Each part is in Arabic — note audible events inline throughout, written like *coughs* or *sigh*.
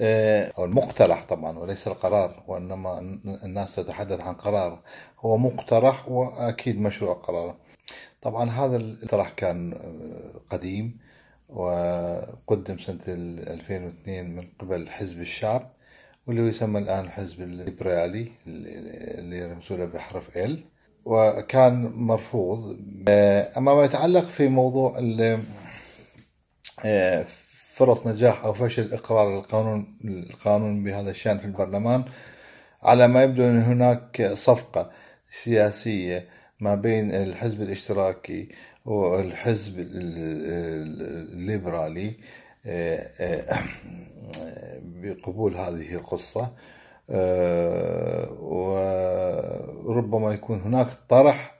أو آه، المقترح طبعا وليس القرار وإنما الناس تتحدث عن قرار هو مقترح وأكيد مشروع قرار طبعا هذا الاقتراح كان آه، قديم وقدم سنة 2002 من قبل حزب الشعب واللي يسمى الآن الحزب الليبرالي اللي يرمزوا بحرف ال وكان مرفوض آه، أما ما يتعلق في موضوع فرص نجاح أو فشل إقرار القانون القانون بهذا الشأن في البرلمان على ما يبدو أن هناك صفقة سياسية ما بين الحزب الاشتراكي والحزب الليبرالي آه، آه، بقبول هذه القصة آه، وربما يكون هناك طرح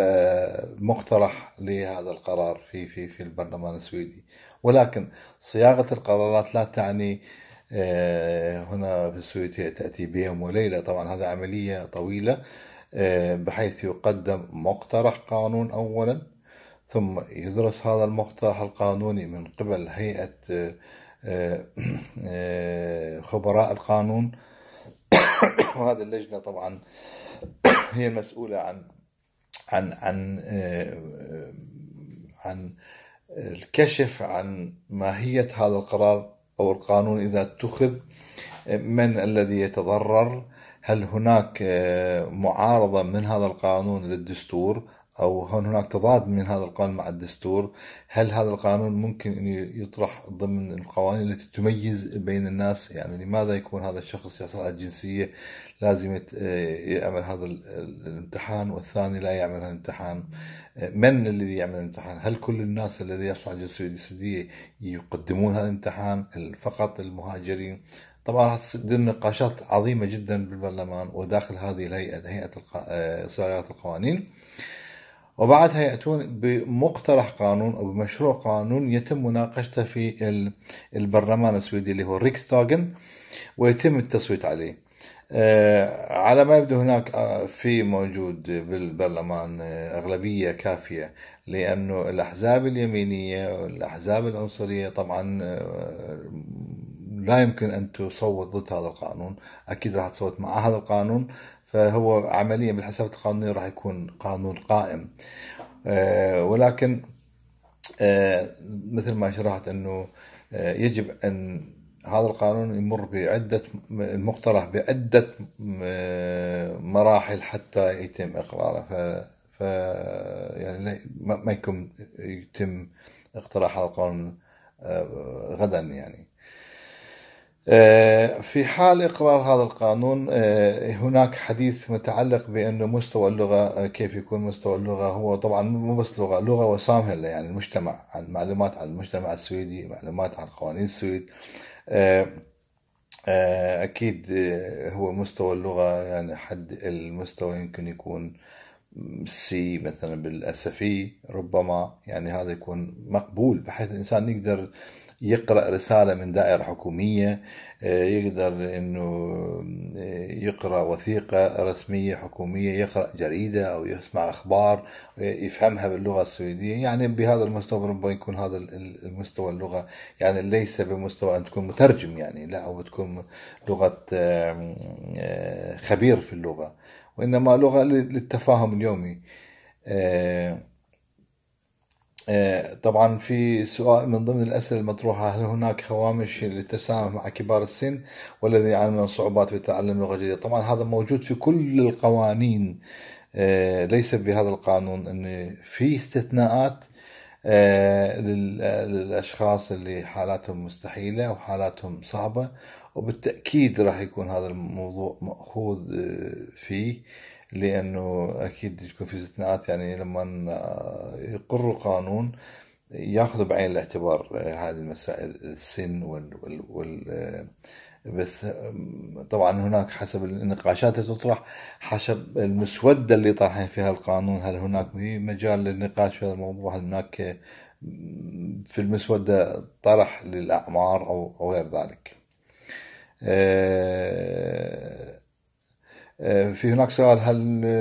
آه، مقترح لهذا القرار في في في البرلمان السويدي ولكن صياغه القرارات لا تعني آه، هنا في السويد تاتي بيوم وليله طبعا هذا عمليه طويله آه، بحيث يقدم مقترح قانون اولا ثم يدرس هذا المقترح القانوني من قبل هيئه خبراء القانون *coughs* وهذه اللجنه طبعا هي المسؤوله عن عن عن آه، عن الكشف عن ماهية هذا القرار أو القانون إذا اتخذ من الذي يتضرر هل هناك آه، معارضة من هذا القانون للدستور أو هون هناك تضاد من هذا القانون مع الدستور هل هذا القانون ممكن أن يطرح ضمن القوانين التي تميز بين الناس يعني لماذا يكون هذا الشخص يحصل على الجنسية لازم آه، يعمل هذا الامتحان والثاني لا يعمل هذا الامتحان آه، من الذي يعمل الامتحان هل كل الناس الذي يحصل على الجنسية السعودية يقدمون هذا الامتحان فقط المهاجرين طبعا راح تصير نقاشات عظيمه جدا بالبرلمان وداخل هذه الهيئه هيئه آه، صياغه القوانين وبعدها يأتون بمقترح قانون أو بمشروع قانون يتم مناقشته في البرلمان السويدي اللي هو ريكستاغن ويتم التصويت عليه آه، على ما يبدو هناك آه، في موجود بالبرلمان آه، أغلبية كافية لأنه الأحزاب اليمينية والأحزاب العنصرية طبعا لا يمكن أن تصوت ضد هذا القانون أكيد راح تصوت مع هذا القانون فهو عمليا بالحسابات القانونية راح يكون قانون قائم آه، ولكن آه، مثل ما شرحت أنه آه، يجب أن هذا القانون يمر بعدة المقترح بعدة مراحل حتى يتم إقراره ف, يعني ما يكون يتم اقتراح هذا القانون غدا يعني في حال إقرار هذا القانون آه، هناك حديث متعلق بأنه مستوى اللغة آه، كيف يكون مستوى اللغة هو طبعا مو بس لغة لغة وسام يعني المجتمع عن معلومات عن المجتمع السويدي معلومات عن قوانين السويد آه، أكيد هو مستوى اللغة يعني حد المستوى يمكن يكون سي مثلا بالأسفي ربما يعني هذا يكون مقبول بحيث الإنسان يقدر يقرأ رسالة من دائرة حكومية آه، يقدر أنه آه، يقرأ وثيقة رسمية حكومية يقرأ جريدة أو يسمع أخبار آه، يفهمها باللغة السويدية يعني بهذا المستوى ربما يكون هذا المستوى اللغة يعني ليس بمستوى أن تكون مترجم يعني لا أو تكون لغة خبير في اللغة وإنما لغة للتفاهم اليومي آه، طبعا في سؤال من ضمن الأسئلة المطروحة هل هناك هوامش للتسامح مع كبار السن والذي يعانون من صعوبات في تعلم لغة جديدة طبعا هذا موجود في كل القوانين آه، ليس بهذا القانون أن في استثناءات آه، للأشخاص اللي حالاتهم مستحيلة وحالاتهم صعبة وبالتأكيد راح يكون هذا الموضوع مأخوذ فيه لانه اكيد يكون في استثناءات يعني لما يقروا قانون ياخذوا بعين الاعتبار آه، هذه المسائل السن وال, وال, وال آه، بس طبعا هناك حسب النقاشات اللي تطرح حسب المسوده اللي طرحين فيها القانون هل هناك مجال للنقاش في هذا الموضوع هل هناك آه، في المسوده طرح للاعمار او غير ذلك. في هناك سؤال هل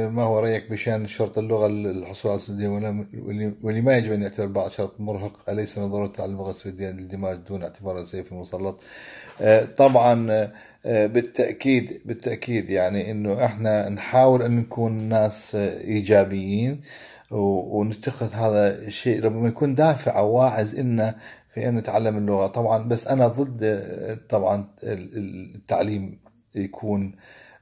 ما هو رأيك بشأن شرط اللغة للحصول على واللي ولما يجب أن يعتبر بعض شرط مرهق أليس من ضرورة تعلم اللغة السعوديه للدماج دون اعتبارها سيف مسلط آه، طبعا آه، بالتأكيد بالتأكيد يعني أنه إحنا نحاول أن نكون ناس آه، إيجابيين ونتخذ هذا الشيء ربما يكون دافع أو واعز إن في أن نتعلم اللغة طبعا بس أنا ضد طبعا التعليم يكون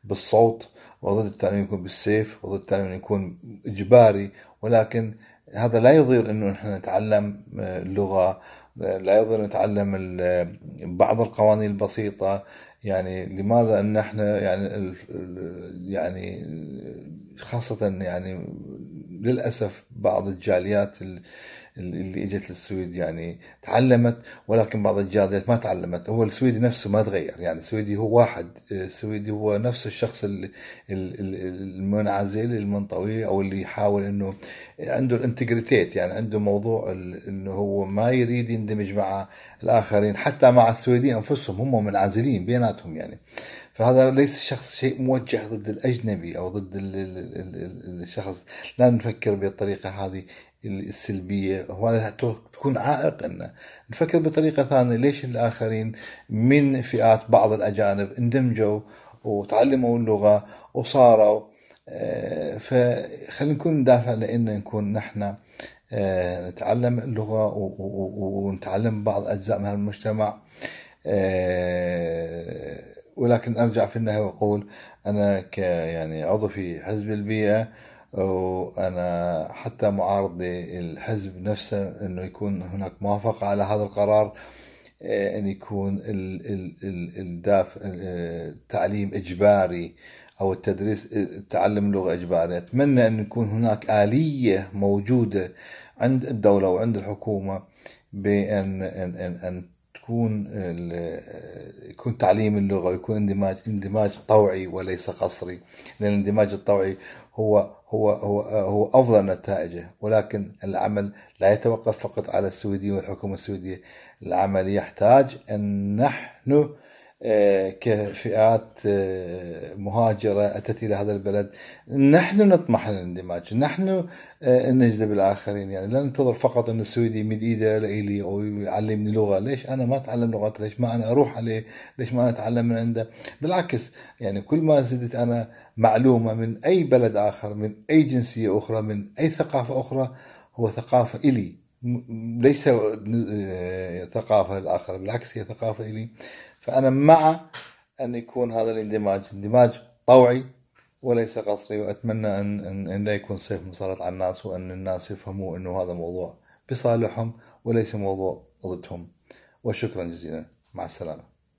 بالصوت وضد التعليم يكون بالسيف وضد التعليم يكون إجباري ولكن هذا لا يضير أنه احنا نتعلم آه، اللغة آه، لا يضير نتعلم آه، بعض القوانين البسيطة يعني لماذا أن احنا يعني يعني خاصة يعني للأسف بعض الجاليات اللي اجت للسويد يعني تعلمت ولكن بعض الجاليات ما تعلمت هو السويدي نفسه ما تغير يعني السويدي هو واحد آه، السويدي هو نفس الشخص المنعزل المنطوي او اللي يحاول انه عنده الانتجريتيت يعني عنده موضوع انه هو ما يريد يندمج مع الاخرين حتى مع السويديين انفسهم هم منعزلين بيناتهم يعني فهذا ليس شخص شيء موجه ضد الاجنبي او ضد الشخص لا نفكر بالطريقه هذه السلبية وهذا تكون عائق لنا نفكر بطريقة ثانية ليش الآخرين من فئات بعض الأجانب اندمجوا وتعلموا اللغة وصاروا آه، فخلينا نكون دافع لأن نكون نحن آه، نتعلم اللغة ونتعلم بعض أجزاء من المجتمع آه، ولكن أرجع في النهاية وأقول أنا ك يعني عضو في حزب البيئة وأنا حتى معارضي الحزب نفسه أنه يكون هناك موافقة على هذا القرار إيه، أن يكون الدافع التعليم إيه، إجباري أو التدريس إيه، تعلم اللغة إجباري أتمنى أن يكون هناك آلية موجودة عند الدولة وعند الحكومة بأن أن أن أن تكون يكون تعليم اللغة ويكون اندماج اندماج طوعي وليس قصري لأن الاندماج الطوعي هو هو هو هو افضل نتائجه ولكن العمل لا يتوقف فقط على السويديين والحكومه السويديه العمل يحتاج ان نحن آه، كفئات آه، مهاجرة أتت إلى هذا البلد نحن نطمح للاندماج نحن آه، نجذب الآخرين يعني لا ننتظر فقط أن السويدي يمد إيده لإلي أو يعلمني لغة ليش أنا ما أتعلم لغات ليش ما أنا أروح عليه ليش ما أنا أتعلم من عنده بالعكس يعني كل ما زدت أنا معلومة من أي بلد آخر من أي جنسية أخرى من أي ثقافة أخرى هو ثقافة إلي ليس ثقافة الآخر بالعكس هي ثقافة إلي فأنا مع أن يكون هذا الاندماج اندماج طوعي وليس قصري وأتمنى أن, أن, أن لا يكون سيف مسلط على الناس وأن الناس يفهموا أنه هذا موضوع بصالحهم وليس موضوع ضدهم وشكرا جزيلا مع السلامة